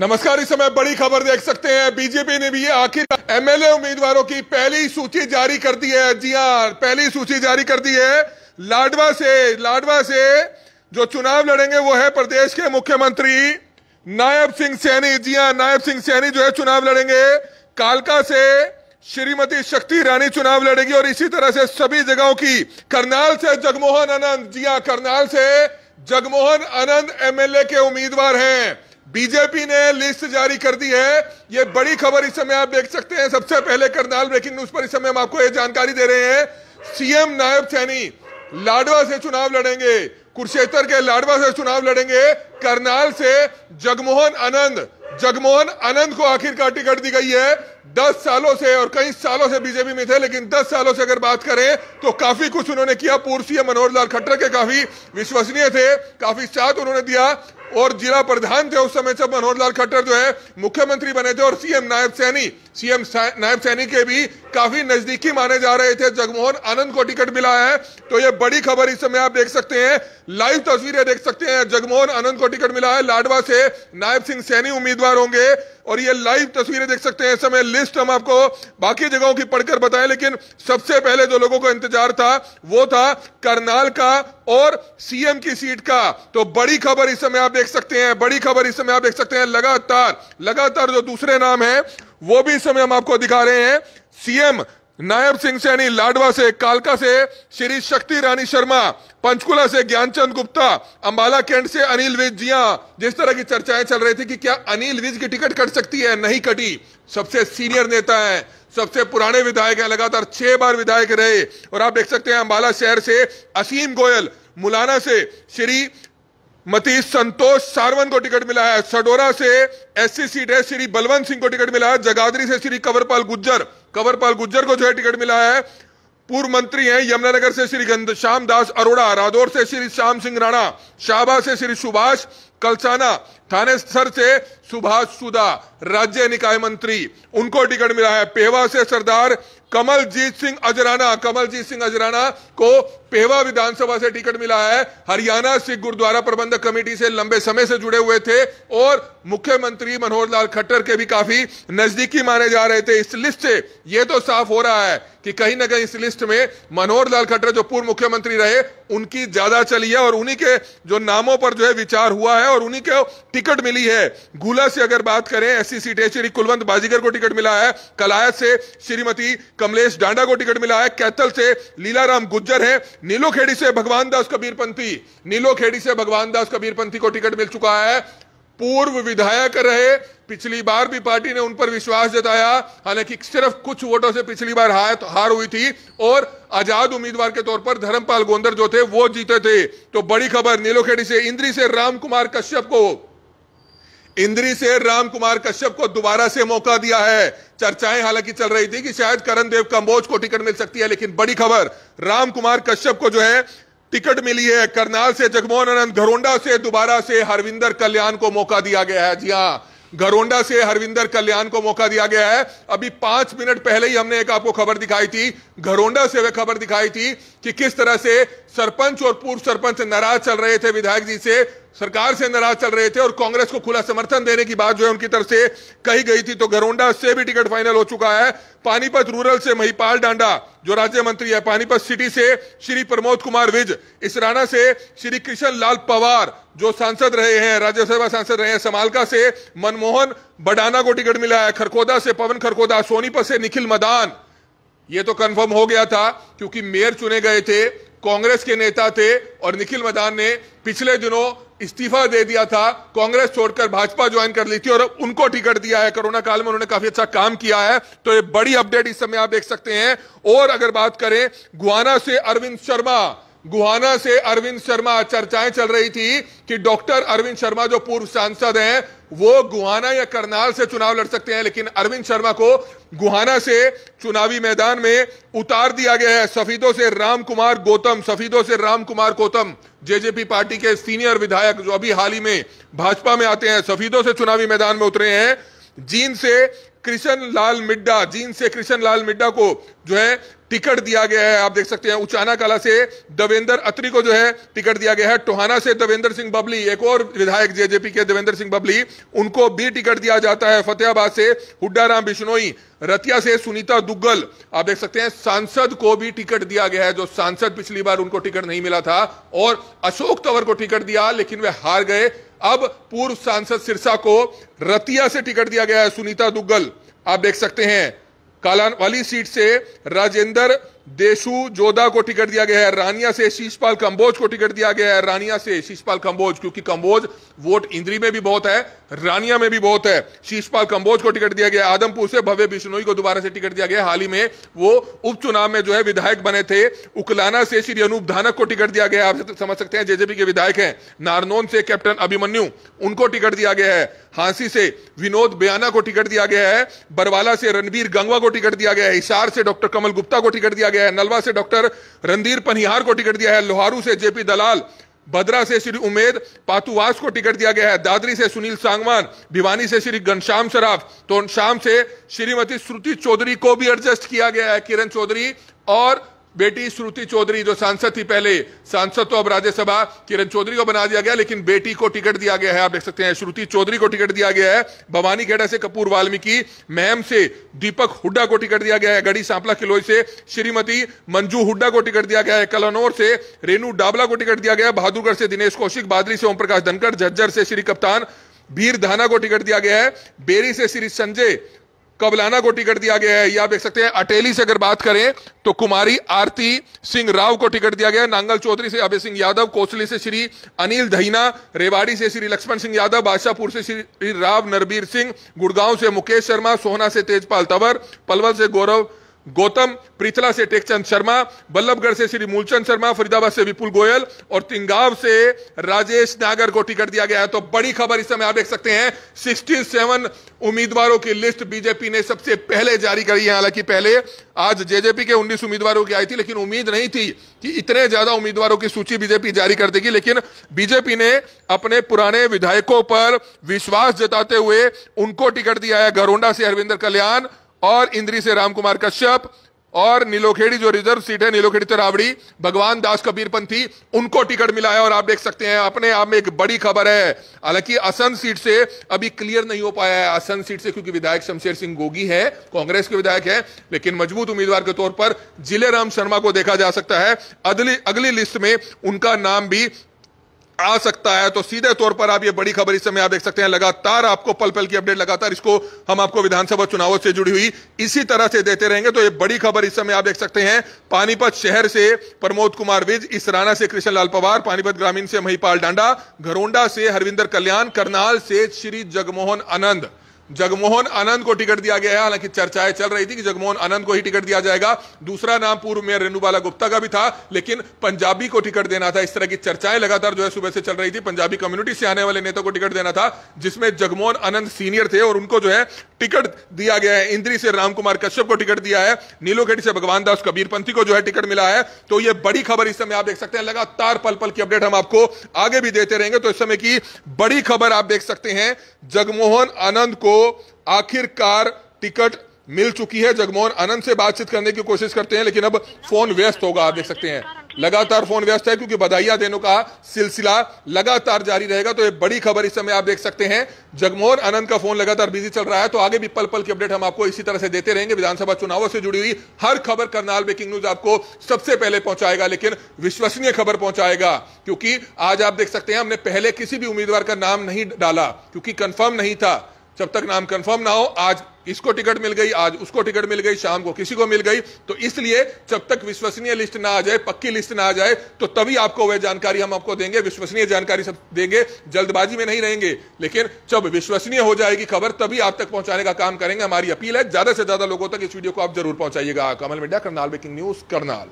नमस्कार इस समय बड़ी खबर देख सकते हैं बीजेपी ने भी ये आखिर एमएलए उम्मीदवारों की पहली सूची जारी कर दी है जी हाँ पहली सूची जारी कर दी है लाडवा से लाडवा से जो चुनाव लड़ेंगे वो है प्रदेश के मुख्यमंत्री नायब सिंह सैनी जी हाँ नायब सिंह सैनी जो है चुनाव लड़ेंगे कालका से श्रीमती शक्ति रानी चुनाव लड़ेगी और इसी तरह से सभी जगहों की करनाल से जगमोहन आनंद जी हाँ करनाल से जगमोहन आनंद एमएलए के उम्मीदवार हैं बीजेपी ने लिस्ट जारी कर दी है ये बड़ी खबर इस समय आप देख सकते हैं सबसे पहले करनाल ब्रेकिंग न्यूज पर इस समय हम आपको यह जानकारी दे रहे हैं सीएम नायब सैनी लाडवा से चुनाव लड़ेंगे कुरुक्षेत्र के लाडवा से चुनाव लड़ेंगे करनाल से जगमोहन आनंद जगमोहन आनंद को आखिरकार टिकट दी गई है दस सालों से और कई सालों से बीजेपी में थे लेकिन दस सालों से अगर बात करें तो काफी कुछ उन्होंने किया पूर्व सीएम मनोहर लाल खट्टर के काफी विश्वसनीय थे काफी साथ उन्होंने दिया और जिला प्रधान थे उस समय जब मनोहर लाल खट्टर जो है मुख्यमंत्री बने थे और सीएम नायब सैनी सीएम नायब सैनी के भी काफी नजदीकी माने जा रहे थे जगमोहन आनंद को टिकट मिला है तो ये बड़ी खबर इस समय आप देख सकते हैं लाइव तस्वीरें देख सकते हैं जगमोहन आनंद को टिकट मिला है लाडवा से नायब सिंह सैनी उम्मीदवार होंगे और ये लाइव तस्वीरें देख सकते हैं समय लिस्ट हम आपको बाकी जगहों की पढ़कर बताएं लेकिन सबसे पहले जो लोगों को इंतजार था वो था करनाल का और सीएम की सीट का तो बड़ी खबर इस समय आप देख सकते हैं बड़ी खबर इस समय आप देख सकते हैं लगातार लगातार जो दूसरे नाम है वो भी इस समय हम आपको दिखा रहे हैं सीएम नायब सिंह सैनी लाडवा से कालका से श्री शक्ति रानी शर्मा पंचकुला से ज्ञानचंद गुप्ता अंबाला कैंट से अनिल विज जिया जिस तरह की चर्चाएं चल रही थी कि क्या अनिल विज की टिकट कट सकती है नहीं कटी सबसे सीनियर नेता है सबसे पुराने विधायक है लगातार छह बार विधायक रहे और आप देख सकते हैं अंबाला शहर से असीम गोयल मुलाना से श्री मती संतोष सारवन को टिकट मिला है सडोरा से सी सीट है श्री बलवंत सिंह को टिकट मिला है जगाधरी से श्री कंवरपाल गुज्जर कंवरपाल गुज्जर को जो है टिकट मिला है पूर्व मंत्री हैं यमुनानगर से श्री श्याम दास अरोड़ा राजौर से श्री श्याम सिंह राणा शाबा से श्री सुभाष कलसाना थाने सर से सुभाष सुदा राज्य निकाय मंत्री उनको टिकट मिला है पेवा से सरदार कमलजीत सिंह अजराना कमलजीत सिंह अजराना को पेवा विधानसभा से टिकट मिला है हरियाणा सिख गुरुद्वारा प्रबंधक कमेटी से लंबे समय से जुड़े हुए थे और मुख्यमंत्री मनोहर लाल खट्टर के भी काफी नजदीकी माने जा रहे थे इस लिस्ट से यह तो साफ हो रहा है कि कहीं ना कहीं इस लिस्ट में मनोहर लाल खट्टर जो पूर्व मुख्यमंत्री रहे उनकी ज्यादा चली है और उन्हीं के जो नामों पर जो है विचार हुआ है और उन्हीं को टिकट मिली है गुला से अगर बात करें एस सी सीटें श्री कुलवंत बाजीगर को टिकट मिला है कलायत से श्रीमती कमलेश डांडा को टिकट मिला है कैथल से लीलाराम गुज्जर है नीलो खेड़ी से भगवान दास कबीरपंथी नीलो खेड़ी से भगवान दास कबीरपंथी को टिकट मिल चुका है पूर्व विधायक रहे पिछली बार भी पार्टी ने उन पर विश्वास जताया हालांकि सिर्फ कुछ वोटों से पिछली बार हार हार हुई थी और आजाद उम्मीदवार के तौर पर धर्मपाल गोंदर जो थे वो जीते थे तो बड़ी खबर नीलोखेड़ी से इंद्री से राम कुमार कश्यप को इंद्री से राम कुमार कश्यप को दोबारा से मौका दिया है चर्चाएं हालांकि चल रही थी कि शायद करण देव कंबोज को टिकट मिल सकती है लेकिन बड़ी खबर राम कुमार कश्यप को जो है टिकट मिली है करनाल से जगमोहन आनंद घरोंडा से दोबारा से हरविंदर कल्याण को मौका दिया गया है जी हाँ घरोंडा से हरविंदर कल्याण को मौका दिया गया है अभी पांच मिनट पहले ही हमने एक आपको खबर दिखाई थी घरोंडा से वह खबर दिखाई थी कि किस तरह से सरपंच और पूर्व सरपंच नाराज चल रहे थे विधायक जी से सरकार से नाराज चल रहे थे और कांग्रेस को खुला समर्थन देने की बात जो है उनकी तरफ से कही गई थी तो गरोंडा से भी टिकट फाइनल हो चुका है पानीपत रूरल से महिपाल डांडा जो राज्य मंत्री है पानीपत सिटी से श्री प्रमोद कुमार विज इसराना से श्री कृष्ण लाल पवार जो सांसद रहे हैं राज्यसभा सांसद रहे हैं समालका से मनमोहन बडाना को टिकट मिला है खरखोदा से पवन खरखोदा सोनीपत से निखिल मदान ये तो कंफर्म हो गया था क्योंकि मेयर चुने गए थे कांग्रेस के नेता थे और निखिल मदान ने पिछले दिनों इस्तीफा दे दिया था कांग्रेस छोड़कर भाजपा ज्वाइन कर ली थी और उनको टिकट दिया है कोरोना काल में उन्होंने काफी अच्छा काम किया है तो ये बड़ी अपडेट इस समय आप देख सकते हैं और अगर बात करें गुहाना से अरविंद शर्मा गुहाना से अरविंद शर्मा चर्चाएं चल रही थी कि डॉक्टर अरविंद शर्मा जो पूर्व सांसद हैं वो गुहाना या करनाल से चुनाव लड़ सकते हैं लेकिन अरविंद शर्मा को गुहाना से चुनावी मैदान में उतार दिया गया है सफीदों से राम कुमार गौतम सफीदों से राम कुमार गौतम जेजेपी पार्टी के सीनियर विधायक जो अभी हाल ही में भाजपा में आते हैं सफीदों से चुनावी मैदान में उतरे हैं जींद से कृष्ण लाल मिड्डा जींद से कृष्ण लाल मिड्डा को जो है टिकट दिया गया है आप देख सकते हैं उचाना कला से देवेंद्र अत्री को जो है टिकट दिया गया है टोहाना से देवेंद्र सिंह बबली एक और विधायक जेजेपी के देवेंद्र सिंह बबली उनको भी टिकट दिया जाता है फतेहाबाद से राम बिश्नोई रतिया से सुनीता दुग्गल आप देख सकते हैं सांसद को भी टिकट दिया गया है जो सांसद पिछली बार उनको टिकट नहीं मिला था और अशोक तंवर को टिकट दिया लेकिन वे हार गए अब पूर्व सांसद सिरसा को रतिया से टिकट दिया गया है सुनीता दुग्गल आप देख सकते हैं कालान वाली सीट से राजेंद्र देशु जोधा को टिकट दिया गया है रानिया से शीशपाल कंबोज को टिकट दिया गया है रानिया से शीशपाल कंबोज क्योंकि कंबोज वोट इंद्री में भी बहुत है रानिया में भी बहुत है शीशपाल कंबोज को टिकट दिया गया आदमपुर से भव्य बिश्नोई को दोबारा से टिकट दिया गया हाल ही में वो उपचुनाव में जो है विधायक बने थे उकलाना से श्री अनूप धानक को टिकट दिया गया आप समझ सकते हैं जेजेपी के विधायक हैं नारनोन से कैप्टन अभिमन्यु उनको टिकट दिया गया है हांसी से विनोद बयाना को टिकट दिया गया है बरवाला से रणबीर गंगवा को टिकट दिया गया है हिसार से डॉक्टर कमल गुप्ता को टिकट दिया गया गया है नलवा से डॉक्टर रणधीर पनिहार को टिकट दिया है लोहारू से जेपी दलाल भद्रा से श्री उमेद पातुवास को टिकट दिया गया है दादरी से सुनील सांगवान भिवानी से श्री घनश्याम शराफ तो शाम से श्रीमती श्रुति चौधरी को भी एडजस्ट किया गया है किरण चौधरी और बेटी श्रुति चौधरी जो सांसद थी पहले सांसद तो अब राज्यसभा किरण चौधरी को बना दिया गया लेकिन बेटी को टिकट दिया गया है आप देख सकते हैं श्रुति चौधरी को टिकट दिया गया है भवानी खेड़ा से कपूर वाल्मीकि मैम से दीपक हुड्डा को टिकट दिया गया है गढ़ी सांपला किलोई से श्रीमती मंजू हुड्डा को टिकट दिया गया है कलनौर से रेणु डाबला को टिकट दिया गया बहादुरगढ़ से दिनेश कौशिक बादरी से ओम प्रकाश धनकर झज्जर से श्री कप्तान भीर धाना को टिकट दिया गया है बेरी से श्री संजय कबलाना को टिकट दिया गया है या आप देख सकते हैं अटेली से अगर बात करें तो कुमारी आरती सिंह राव को टिकट दिया गया है नांगल चौधरी से अभय सिंह यादव कोसली से श्री अनिल धैना रेवाड़ी से श्री लक्ष्मण सिंह यादव बादशाहपुर से श्री राव नरबीर सिंह गुड़गांव से मुकेश शर्मा सोहना से तेजपाल तंवर पलवल से गौरव गौतम प्रीथला से टेकचंद शर्मा बल्लभगढ़ से श्री मूलचंद शर्मा फरीदाबाद से विपुल गोयल और तिंगाव से राजेश नागर को टिकट दिया गया है तो बड़ी खबर इस समय आप देख सकते हैं सेवन उम्मीदवारों की लिस्ट बीजेपी ने सबसे पहले जारी करी है हालांकि पहले आज जेजेपी के उन्नीस उम्मीदवारों की आई थी लेकिन उम्मीद नहीं थी कि इतने ज्यादा उम्मीदवारों की सूची बीजेपी जारी कर देगी लेकिन बीजेपी ने अपने पुराने विधायकों पर विश्वास जताते हुए उनको टिकट दिया है गरोंडा से अरविंदर कल्याण और इंद्री से रामकुमार कश्यप और नीलोखेड़ी जो रिजर्व सीट है नीलोखेड़ी तरावड़ी भगवान दास कबीर पंथी उनको टिकट मिला है और आप देख सकते हैं अपने आप में एक बड़ी खबर है हालांकि असन सीट से अभी क्लियर नहीं हो पाया है असन सीट से क्योंकि विधायक शमशेर सिंह गोगी है कांग्रेस के विधायक है लेकिन मजबूत उम्मीदवार के तौर पर जिले राम शर्मा को देखा जा सकता है अगली अगली लिस्ट में उनका नाम भी आ सकता है तो सीधे तौर पर आप ये बड़ी खबर इस समय आप देख सकते हैं लगातार आपको पल पल की अपडेट लगातार इसको हम आपको विधानसभा चुनावों से जुड़ी हुई इसी तरह से देते रहेंगे तो ये बड़ी खबर इस समय आप देख सकते हैं पानीपत शहर से प्रमोद कुमार विज इसराना से कृष्ण लाल पवार पानीपत ग्रामीण से महिपाल डांडा घरोंडा से हरविंदर कल्याण करनाल से श्री जगमोहन आनंद जगमोहन आनंद को टिकट दिया गया है हालांकि चर्चाएं चल रही थी कि जगमोहन आनंद को ही टिकट दिया जाएगा दूसरा नाम पूर्व में रेणुबाला गुप्ता का भी था लेकिन पंजाबी को टिकट देना था इस तरह की चर्चाएं लगातार जो है सुबह से चल रही थी पंजाबी कम्युनिटी से आने वाले नेता को टिकट देना था जिसमें जगमोहन आनंद सीनियर थे और उनको जो है टिकट दिया गया है इंद्री से रामकुमार कश्यप को टिकट दिया है नीलो से भगवान दास कबीरपंथी को जो है टिकट मिला है तो यह बड़ी खबर इस समय आप देख सकते हैं लगातार पल पल की अपडेट हम आपको आगे भी देते रहेंगे तो इस समय की बड़ी खबर आप देख सकते हैं जगमोहन आनंद को आखिरकार टिकट मिल चुकी है जगमोहन आनंद से बातचीत करने की कोशिश करते हैं लेकिन अब फोन व्यस्त होगा आप देख सकते हैं लगातार फोन व्यस्त है क्योंकि बधाइया देने का सिलसिला लगातार जारी रहेगा तो ये बड़ी खबर इस समय आप देख सकते हैं जगमोहन आनंद का फोन लगातार बिजी चल रहा है तो आगे भी पल पल की अपडेट हम आपको इसी तरह से देते रहेंगे विधानसभा चुनावों से जुड़ी हुई हर खबर करनाल ब्रेकिंग न्यूज आपको सबसे पहले पहुंचाएगा लेकिन विश्वसनीय खबर पहुंचाएगा क्योंकि आज आप देख सकते हैं हमने पहले किसी भी उम्मीदवार का नाम नहीं डाला क्योंकि कंफर्म नहीं था जब तक नाम कंफर्म ना हो आज इसको टिकट मिल गई आज उसको टिकट मिल गई शाम को किसी को मिल गई तो इसलिए जब तक विश्वसनीय लिस्ट ना आ जाए पक्की लिस्ट ना आ जाए तो तभी आपको वह जानकारी हम आपको देंगे विश्वसनीय जानकारी सब देंगे जल्दबाजी में नहीं रहेंगे लेकिन जब विश्वसनीय हो जाएगी खबर तभी आप तक पहुंचाने का काम करेंगे हमारी अपील है ज्यादा से ज्यादा लोगों तक इस वीडियो को आप जरूर पहुंचाइएगा Kamal media Karnal breaking news Karnal